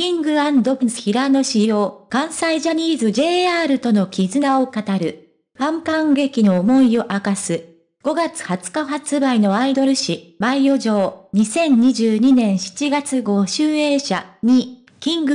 キングプリンス平野仕様、関西ジャニーズ JR との絆を語る。ファン感激の思いを明かす。5月20日発売のアイドル誌、マイオ城、2022年7月号集英社に、キングプ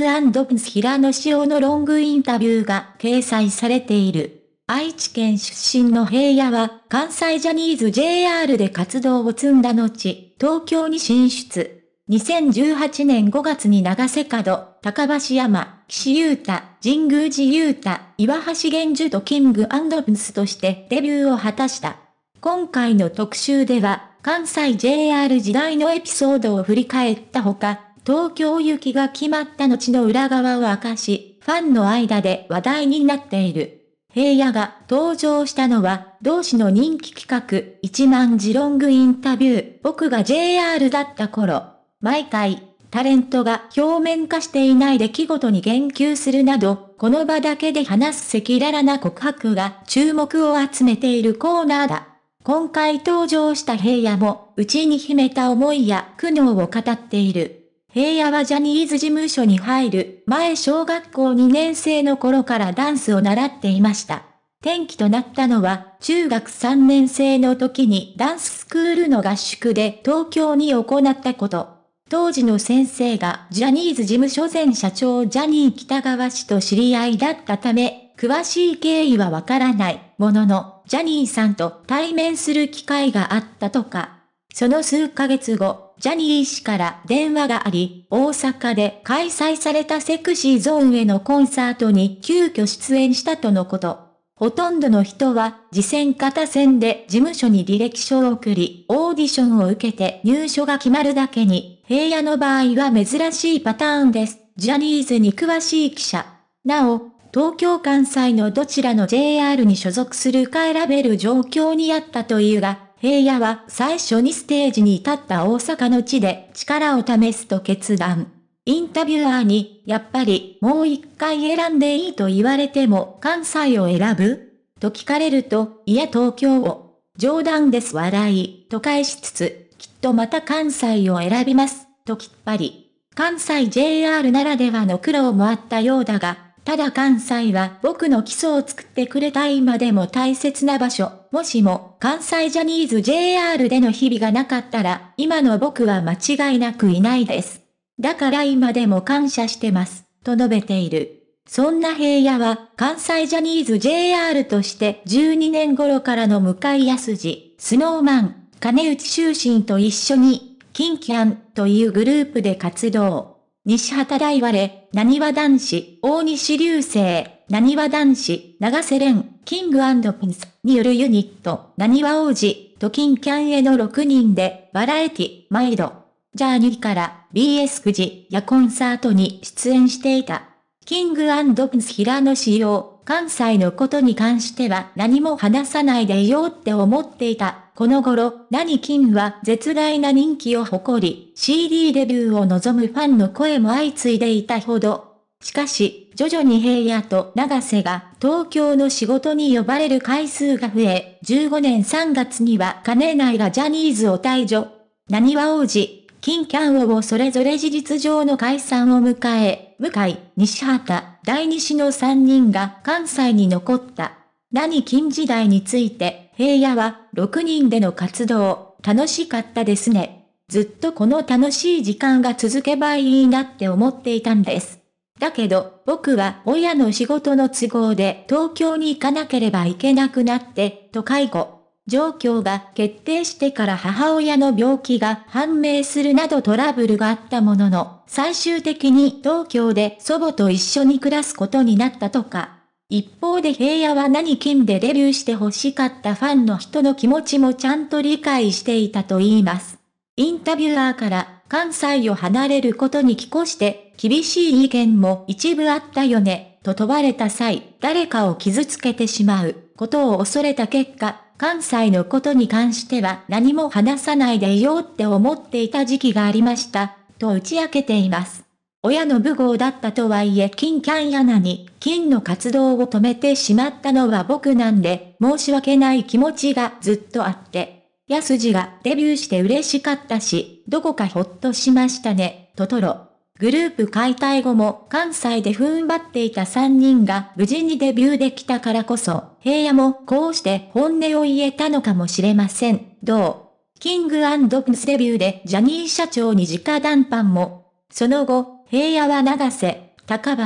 リンス平野仕様のロングインタビューが掲載されている。愛知県出身の平野は、関西ジャニーズ JR で活動を積んだ後、東京に進出。2018年5月に長瀬角、高橋山、岸優太、神宮寺優太、岩橋玄樹とキングブスとしてデビューを果たした。今回の特集では、関西 JR 時代のエピソードを振り返ったほか、東京行きが決まった後の裏側を明かし、ファンの間で話題になっている。平野が登場したのは、同志の人気企画、一万字ロングインタビュー、僕が JR だった頃。毎回、タレントが表面化していない出来事に言及するなど、この場だけで話す赤裸々な告白が注目を集めているコーナーだ。今回登場した平野も、内に秘めた思いや苦悩を語っている。平野はジャニーズ事務所に入る前小学校2年生の頃からダンスを習っていました。転機となったのは、中学3年生の時にダンススクールの合宿で東京に行ったこと。当時の先生がジャニーズ事務所前社長ジャニー北川氏と知り合いだったため、詳しい経緯はわからないものの、ジャニーさんと対面する機会があったとか。その数ヶ月後、ジャニー氏から電話があり、大阪で開催されたセクシーゾーンへのコンサートに急遽出演したとのこと。ほとんどの人は、次戦型戦で事務所に履歴書を送り、オーディションを受けて入所が決まるだけに平野の場合は珍しいパターンです。ジャニーズに詳しい記者。なお、東京関西のどちらの JR に所属するか選べる状況にあったというが、平野は最初にステージに立った大阪の地で力を試すと決断。インタビュアーに、やっぱりもう一回選んでいいと言われても関西を選ぶと聞かれると、いや東京を。冗談です笑い、と返しつつ、とまた関西を選びます、ときっぱり。関西 JR ならではの苦労もあったようだが、ただ関西は僕の基礎を作ってくれた今でも大切な場所。もしも関西ジャニーズ JR での日々がなかったら、今の僕は間違いなくいないです。だから今でも感謝してます、と述べている。そんな平野は関西ジャニーズ JR として12年頃からの向井康二、スノーマン、金内修身と一緒に、キンキャンというグループで活動。西畑大我、なにわ男子、大西流星、なにわ男子、長瀬廉、キングピンスによるユニット、なにわ王子、とキンキャンへの6人で、バラエティ、毎度。ジャーニーから BS 9時やコンサートに出演していた。キングピンス平野仕様。関西のことに関しては何も話さないでいようって思っていた。この頃、何金は絶大な人気を誇り、CD デビューを望むファンの声も相次いでいたほど。しかし、徐々に平野と長瀬が東京の仕事に呼ばれる回数が増え、15年3月には金内がジャニーズを退場。何は王子、金キャンをそれぞれ事実上の解散を迎え、向井、西畑、第二子の三人が関西に残った。何金時代について、平野は6人での活動、楽しかったですね。ずっとこの楽しい時間が続けばいいなって思っていたんです。だけど、僕は親の仕事の都合で東京に行かなければいけなくなって、と介護。状況が決定してから母親の病気が判明するなどトラブルがあったものの、最終的に東京で祖母と一緒に暮らすことになったとか。一方で平野は何金でデビューして欲しかったファンの人の気持ちもちゃんと理解していたと言います。インタビュアーから関西を離れることに寄越して厳しい意見も一部あったよね、と問われた際、誰かを傷つけてしまうことを恐れた結果、関西のことに関しては何も話さないでいようって思っていた時期がありました、と打ち明けています。親の武豪だったとはいえ金キャンナに金の活動を止めてしまったのは僕なんで、申し訳ない気持ちがずっとあって。安次がデビューして嬉しかったし、どこかほっとしましたね、トトロ。グループ解体後も関西で踏ん張っていた3人が無事にデビューできたからこそ、平野もこうして本音を言えたのかもしれません。どうキングプスデビューでジャニー社長に直談判も。その後、平野は長瀬、高橋、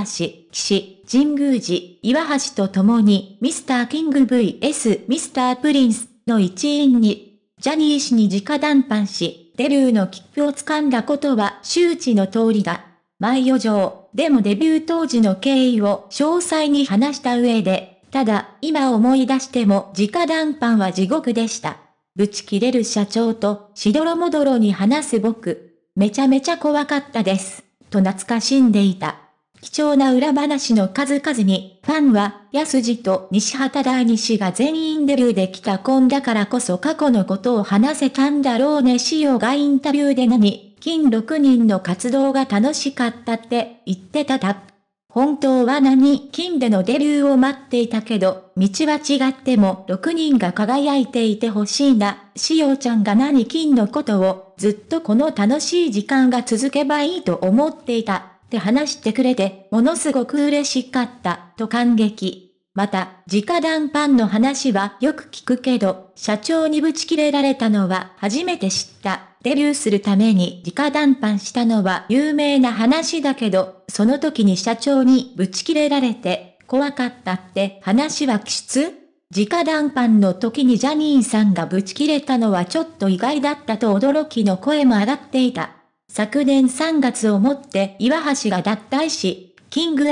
岸、神宮寺、岩橋と共に、ミスターキング VS ミスタープリンスの一員に、ジャニー氏に直談判し、デビューの切符を掴んだことは周知の通りだ。毎余剰、でもデビュー当時の経緯を詳細に話した上で、ただ、今思い出しても直談判は地獄でした。ぶち切れる社長と、しどろもどろに話す僕。めちゃめちゃ怖かったです。と懐かしんでいた。貴重な裏話の数々に、ファンは、安次と西畑大西が全員デビューできた今だからこそ過去のことを話せたんだろうね。塩がインタビューで何、金6人の活動が楽しかったって言ってたた。本当は何、金でのデビューを待っていたけど、道は違っても6人が輝いていてほしいな。塩ちゃんが何金のことを、ずっとこの楽しい時間が続けばいいと思っていた。って話してくれて、ものすごく嬉しかった、と感激。また、直談判の話はよく聞くけど、社長にぶち切れられたのは初めて知った。デビューするために直談判したのは有名な話だけど、その時に社長にぶち切れられて、怖かったって話は気質直談判の時にジャニーさんがぶち切れたのはちょっと意外だったと驚きの声も上がっていた。昨年3月をもって岩橋が脱退し、キングプ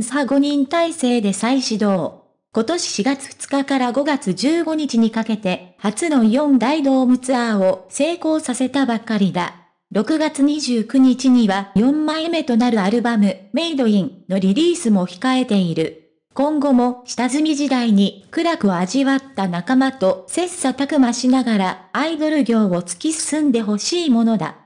サ5人体制で再始動。今年4月2日から5月15日にかけて、初の4大ドームツアーを成功させたばかりだ。6月29日には4枚目となるアルバム、メイドインのリリースも控えている。今後も下積み時代に苦楽を味わった仲間と切磋琢磨しながらアイドル業を突き進んでほしいものだ。